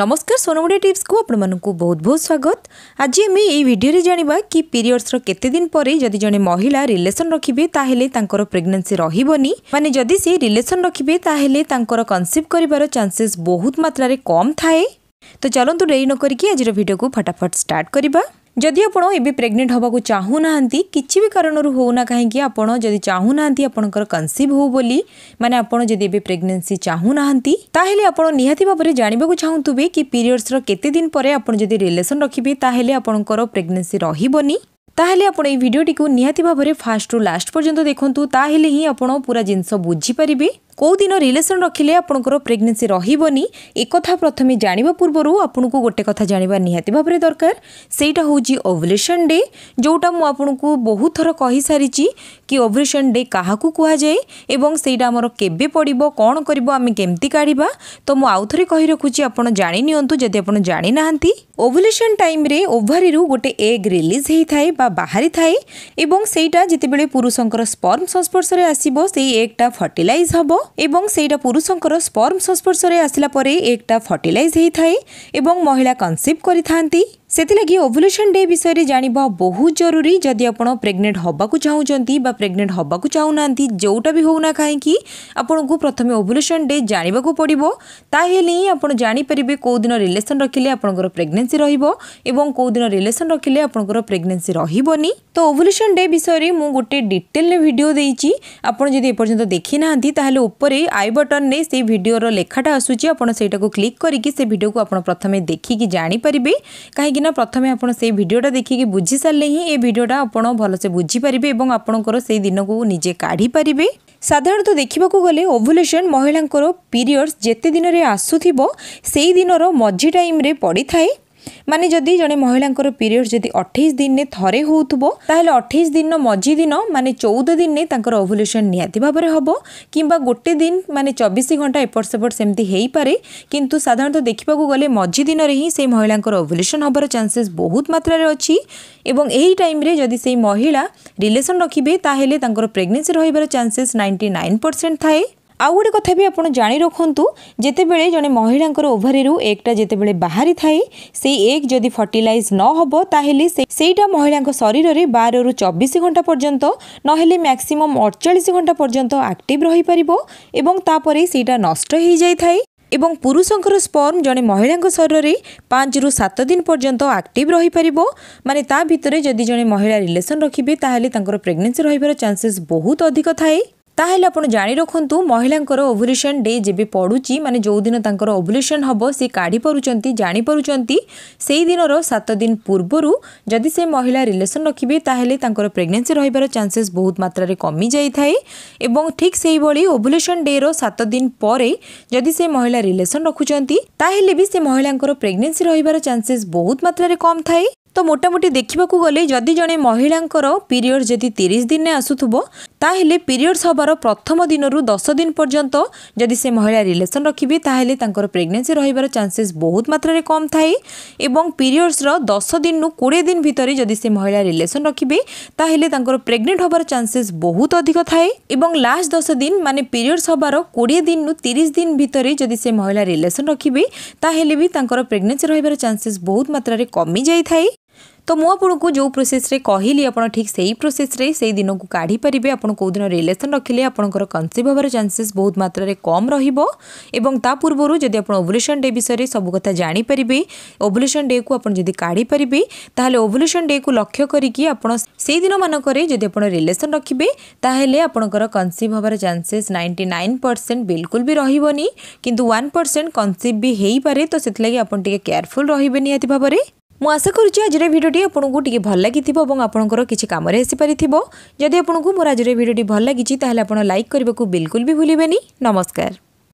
ନମସ୍କାର ସୋନମୁଡ଼ି ଟିପ୍ସକୁ ଆପଣମାନଙ୍କୁ ବହୁତ ବହୁତ ସ୍ୱାଗତ ଆଜି ଆମେ ଏଇ ଭିଡ଼ିଓରେ ଜାଣିବା କି ପିରିୟଡ଼୍ସର କେତେ ଦିନ ପରେ ଯଦି ଜଣେ ମହିଳା ରିଲେସନ୍ ରଖିବେ ତାହେଲେ ତାଙ୍କର ପ୍ରେଗନେନ୍ସି ରହିବନି ମାନେ ଯଦି ସେ ରିଲେସନ୍ ରଖିବେ ତାହେଲେ ତାଙ୍କର କନସିଭ୍ କରିବାର ଚାନ୍ସେସ୍ ବହୁତ ମାତ୍ରାରେ କମ୍ ଥାଏ ତ ଚାଲନ୍ତୁ ଡେରି ନ କରିକି ଆଜିର ଭିଡ଼ିଓକୁ ଫଟାଫଟ ଷ୍ଟାର୍ଟ କରିବା जदि आपड़ प्रेग्नेंट हे चाहू ना कि भी कारण होना कहीं आपड़ जब चाहू ना आपण कनसीव हो मैंने आपड़ी प्रेगनेसी चाहू ना आपड़ निहती भाव में जानवाक चाहूबे कि पीरियड्स के दिन पर रिलेसन रखिए आपंकर प्रेगनेसी रही तालोले आपड़ भिडियो निहती भाव में फास्ट रू लास्ट पर्यटन देखूँ ताल आप पूरा जिनस बुझीपरि কেউদিন রিলেসন রখিলে আপনার প্রেগনেসি রহবনি একথা প্রথমে জাঁয়া পূর্ব আপনার গোটে কথা জাঁয়া নিহতি ভাবে দরকার সেইটা হচ্ছে ওভুলেসন ডে যেটা মু আপনার বহু থর কহিসারিছি কি ওভুলেসন ডে কাহু কুহযায়ে এবং সেইটা আমার কেবে পড়ব কণ করব আমি কেমতি কাড়া তো মু আউথরে কহি রাখুছি আপনার জাঁি নিয়ন্তু যদি আপনার জাঁি না ওভুলেসন টাইমে ওভারি গোটে এগ রিলিজ হয়ে থাকে বা বাহারি থাকে এবং সেইটা যেতবে পুরুষঙ্কর স্পর্ম সংস্পর্শে আসব সেই এগটা ফর্টিলাইজ হব ଏବଂ ସେଇଟା ପୁରୁଷଙ୍କର ସ୍ପର୍ମ ସଂସ୍ପର୍ଶରେ ଆସିଲା ପରେ ଏକଟା ଫର୍ଟିଲାଇଜ୍ ହେଇଥାଏ ଏବଂ ମହିଳା କନସିଭ୍ କରିଥାନ୍ତି से ओवल्यूशन डे विषय जानवा बहुत जरूरी जदि आप प्रेगनेंट हाँ चाहूँगी प्रेगनेट हाँ चाहूना जोटा भी होना कहीं आपण को प्रथम ओवल्यूशन डे जाना पड़ो ताप जापर कौद रिलेसन रखिले आपंकर प्रेगनेसी रोदिन रिलेसन रखिले आपंकर प्रेगनेसी रही तो ओवल्यूशन डे विषय मुझे गोटे डिटेल आपड़ भिडियो एपर्तंत देखी ना तो आई बटन ने से भिडर लेखाटा आसूँ आपटा को क्लिक करके भिडियो आप प्रथम देखिकी जापर कहीं কিনা প্রথমে আপনার সেই ভিডিওটা দেখিকি বুঝি সারে হি এই ভিডিওটা আপনার ভালসে বুঝিপারে এবং আপনার সেই দিনক নিজে কাঢ়িপারে সাধারণত দেখা গেলে ওভুলেসন মহিলাঙ্কর পিরিয়ডস যেতে দিনরে আসুব সেই দিনর মঝি টাইম্রে পড়ি থাকে ମାନେ ଯଦି ଜଣେ ମହିଳାଙ୍କର ପିରିୟଡ଼ ଯଦି ଅଠେଇଶ ଦିନରେ ଥରେ ହେଉଥିବ ତାହେଲେ ଅଠେଇଶ ଦିନର ମଝି ଦିନ ମାନେ ଚଉଦ ଦିନରେ ତାଙ୍କର ଓଭୁଲେସନ୍ ନିହାତି ଭାବରେ ହେବ କିମ୍ବା ଗୋଟେ ଦିନ ମାନେ ଚବିଶ ଘଣ୍ଟା ଏପଟ ସେପଟ ସେମିତି ହେଇପାରେ କିନ୍ତୁ ସାଧାରଣତଃ ଦେଖିବାକୁ ଗଲେ ମଝି ଦିନରେ ହିଁ ସେହି ମହିଳାଙ୍କର ଓଭୁଲେସନ୍ ହେବାର ଚାନ୍ସେସ୍ ବହୁତ ମାତ୍ରାରେ ଅଛି ଏବଂ ଏହି ଟାଇମ୍ରେ ଯଦି ସେହି ମହିଳା ରିଲେସନ୍ ରଖିବେ ତାହେଲେ ତାଙ୍କର ପ୍ରେଗନେନ୍ସି ରହିବାର ଚାନ୍ସେସ୍ ନାଇଣ୍ଟି ନାଇନ୍ ପରସେଣ୍ଟ ଥାଏ ଆଉ ଗୋଟେ କଥା ବି ଆପଣ ଜାଣି ରଖନ୍ତୁ ଯେତେବେଳେ ଜଣେ ମହିଳାଙ୍କର ଓଭାରିରୁ ଏଗ୍ଟା ଯେତେବେଳେ ବାହାରିଥାଏ ସେଇ ଏଗ୍ ଯଦି ଫର୍ଟିଲାଇଜ୍ ନ ହେବ ତାହେଲେ ସେଇଟା ମହିଳାଙ୍କ ଶରୀରରେ ବାରରୁ ଚବିଶ ଘଣ୍ଟା ପର୍ଯ୍ୟନ୍ତ ନହେଲେ ମ୍ୟାକ୍ସିମମ୍ ଅଡ଼ଚାଳିଶ ଘଣ୍ଟା ପର୍ଯ୍ୟନ୍ତ ଆକ୍ଟିଭ୍ ରହିପାରିବ ଏବଂ ତାପରେ ସେଇଟା ନଷ୍ଟ ହୋଇଯାଇଥାଏ এবং পুরুষঙ্কর স্পর্ম জনে মহিলাঙ্ক শরীরে পাঁচরু সাত দিন পর্যন্ত আকটিভ রহিপারিব মানে তা ভিতরে যদি জনে মহিলা রিলেসন রাখবে তাহলে তাঁর প্রেগনেন্সি রহবার চান্সেস বহুত অধিক থাকে ତାହେଲେ ଆପଣ ଜାଣି ରଖନ୍ତୁ ମହିଳାଙ୍କର ଓଭୁଲେସନ୍ ଡେ ଯେବେ ପଡ଼ୁଛି ମାନେ ଯେଉଁଦିନ ତାଙ୍କର ଓଭୁଲେସନ୍ ହେବ ସେ କାଢ଼ିପାରୁଛନ୍ତି ଜାଣିପାରୁଛନ୍ତି ସେଇଦିନର ସାତ ଦିନ ପୂର୍ବରୁ ଯଦି ସେ ମହିଳା ରିଲେସନ୍ ରଖିବେ ତାହେଲେ ତାଙ୍କର ପ୍ରେଗନେନ୍ସି ରହିବାର ଚାନ୍ସେସ୍ ବହୁତ ମାତ୍ରାରେ କମିଯାଇଥାଏ ଏବଂ ଠିକ୍ ସେହିଭଳି ଓଭୁଲେସନ୍ ଡେର ସାତ ଦିନ ପରେ ଯଦି ସେ ମହିଳା ରିଲେସନ୍ ରଖୁଛନ୍ତି ତାହେଲେ ବି ସେ ମହିଳାଙ୍କର ପ୍ରେଗନେନ୍ସି ରହିବାର ଚାନ୍ସେସ୍ ବହୁତ ମାତ୍ରାରେ କମ୍ ଥାଏ ତ ମୋଟାମୋଟି ଦେଖିବାକୁ ଗଲେ ଯଦି ଜଣେ ମହିଳାଙ୍କର ପିରିୟଡ଼ ଯଦି ତିରିଶ ଦିନରେ ଆସୁଥିବ ତାହେଲେ ପିରିୟଡ଼୍ସ ହେବାର ପ୍ରଥମ ଦିନରୁ ଦଶ ଦିନ ପର୍ଯ୍ୟନ୍ତ ଯଦି ସେ ମହିଳା ରିଲେସନ୍ ରଖିବେ ତାହେଲେ ତାଙ୍କର ପ୍ରେଗନେନ୍ସି ରହିବାର ଚାନ୍ସେସ୍ ବହୁତ ମାତ୍ରାରେ କମ୍ ଥାଏ ଏବଂ ପିରିୟଡ଼୍ସର ଦଶ ଦିନରୁ କୋଡ଼ିଏ ଦିନ ଭିତରେ ଯଦି ସେ ମହିଳା ରିଲେସନ୍ ରଖିବେ ତାହେଲେ ତାଙ୍କର ପ୍ରେଗନେଣ୍ଟ ହେବାର ଚାନ୍ସେସ୍ ବହୁତ ଅଧିକ ଥାଏ ଏବଂ ଲାଷ୍ଟ ଦଶ ଦିନ ମାନେ ପିରିୟଡ଼୍ସ ହେବାର କୋଡ଼ିଏ ଦିନରୁ ତିରିଶ ଦିନ ଭିତରେ ଯଦି ସେ ମହିଳା ରିଲେସନ୍ ରଖିବେ ତାହେଲେ ବି ତାଙ୍କର ପ୍ରେଗନେନ୍ସି ରହିବାର ଚାନ୍ସେସ୍ ବହୁତ ମାତ୍ରାରେ କମିଯାଇଥାଏ तो मुझे जो प्रोसेस रे कहली आप ठीक से ही प्रोसेस रे दिन को काढ़ी पारे आप रिलेसन रखिले आपंकर कनसीव हमारे चानसेस बहुत मात्र कम रूर्वर जब आप ओवल्यूशन डे विषय सब कथ जापर ओवल्यूशन डे को आदि काढ़ी पारे तो ओवल्यूशन डे को लक्ष्य करदिन मानक रिलेसन रखिए आपंकर कनसीव हमार चेस नाइंटी नाइन परसेंट बिलकुल भी रही कि वन परसेंट कनसीव भी हो पाए तो से आप केयरफुल रही भाव में ମୁଁ ଆଶା କରୁଛି ଆଜିର ଭିଡ଼ିଓଟି ଆପଣଙ୍କୁ ଟିକିଏ ଭଲ ଲାଗିଥିବ ଏବଂ ଆପଣଙ୍କର କିଛି କାମରେ ଆସିପାରିଥିବ ଯଦି ଆପଣଙ୍କୁ ମୋର ଆଜିର ଭିଡ଼ିଓଟି ଭଲ ଲାଗିଛି ତାହେଲେ ଆପଣ ଲାଇକ୍ କରିବାକୁ ବିଲକୁଲ ବି ଭୁଲିବେନି ନମସ୍କାର